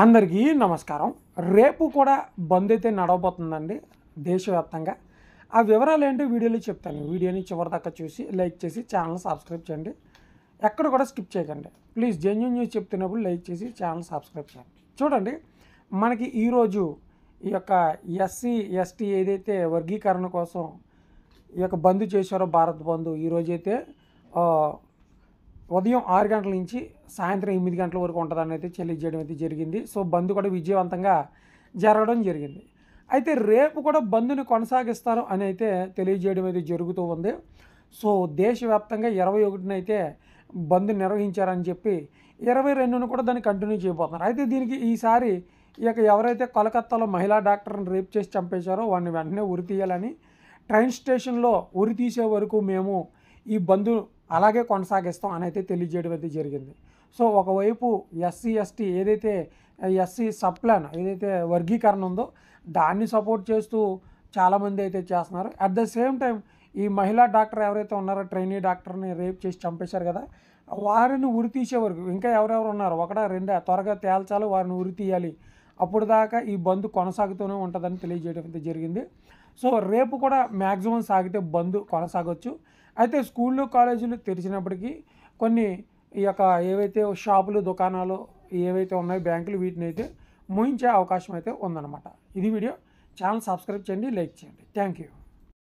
అందరికీ నమస్కారం రేపు కూడా బంద్ అయితే నడవబోతుందండి దేశవ్యాప్తంగా ఆ వివరాలు ఏంటో వీడియోలో చెప్తాను వీడియోని చివరిదాకా చూసి లైక్ చేసి ఛానల్ సబ్స్క్రైబ్ చేయండి ఎక్కడ కూడా స్కిప్ చేయకండి ప్లీజ్ జెన్యున్ న్యూస్ చెప్తున్నప్పుడు లైక్ చేసి ఛానల్ సబ్స్క్రైబ్ చేయండి చూడండి మనకి ఈరోజు ఈ యొక్క ఎస్సీ ఎస్టీ ఏదైతే వర్గీకరణ కోసం ఈ యొక్క బంద్ చేశారో భారత్ బంధు ఈరోజైతే ఉదయం ఆరు గంటల నుంచి సాయంత్రం ఎనిమిది గంటల వరకు ఉంటుందని అయితే చెల్లించడం అయితే జరిగింది సో బంద్ కూడా విజయవంతంగా జరగడం జరిగింది అయితే రేపు కూడా బంద్ని కొనసాగిస్తారు అని అయితే తెలియజేయడం అయితే జరుగుతూ ఉంది సో దేశవ్యాప్తంగా ఇరవై ఒకటినైతే అయితే బంద్ నిర్వహించారని చెప్పి ఇరవై రెండును కూడా దాన్ని కంటిన్యూ చేయబోతున్నారు అయితే దీనికి ఈసారి ఇక ఎవరైతే కోలకత్తాలో మహిళా డాక్టర్ని రేప్ చేసి చంపేశారో వాడిని వెంటనే ఉరి తీయాలని ట్రైన్ స్టేషన్లో ఉరి తీసే వరకు మేము ఈ బంధు అలాగే కొనసాగిస్తాం అని అయితే తెలియజేయడం అయితే జరిగింది సో ఒకవైపు ఎస్సీ ఎస్టీ ఏదైతే ఎస్సీ సబ్ ప్లాన్ ఏదైతే వర్గీకరణ ఉందో దాన్ని సపోర్ట్ చేస్తూ చాలామంది అయితే చేస్తున్నారు అట్ ద సేమ్ టైం ఈ మహిళా డాక్టర్ ఎవరైతే ఉన్నారో ట్రైనీ డాక్టర్ని రేప్ చేసి చంపేశారు కదా వారిని ఉరి తీసే వరకు ఇంకా ఎవరెవరు ఉన్నారు ఒకటా రెండా త్వరగా తేల్చాలి వారిని ఉరి తీయాలి అప్పుడు దాకా ఈ బంద్ కొనసాగుతూనే ఉంటుందని తెలియజేయడం అయితే జరిగింది సో రేపు కూడా మ్యాక్సిమం సాగితే బంద్ కొనసాగొచ్చు అయితే స్కూళ్ళు కాలేజీలు తెరిచినప్పటికీ కొన్ని ఈ యొక్క ఏవైతే షాపులు దుకాణాలు ఏవైతే ఉన్నాయో బ్యాంకులు వీటిని అయితే ముయించే అవకాశం అయితే ఉందన్నమాట ఇది వీడియో ఛానల్ సబ్స్క్రైబ్ చేయండి లైక్ చేయండి థ్యాంక్ యూ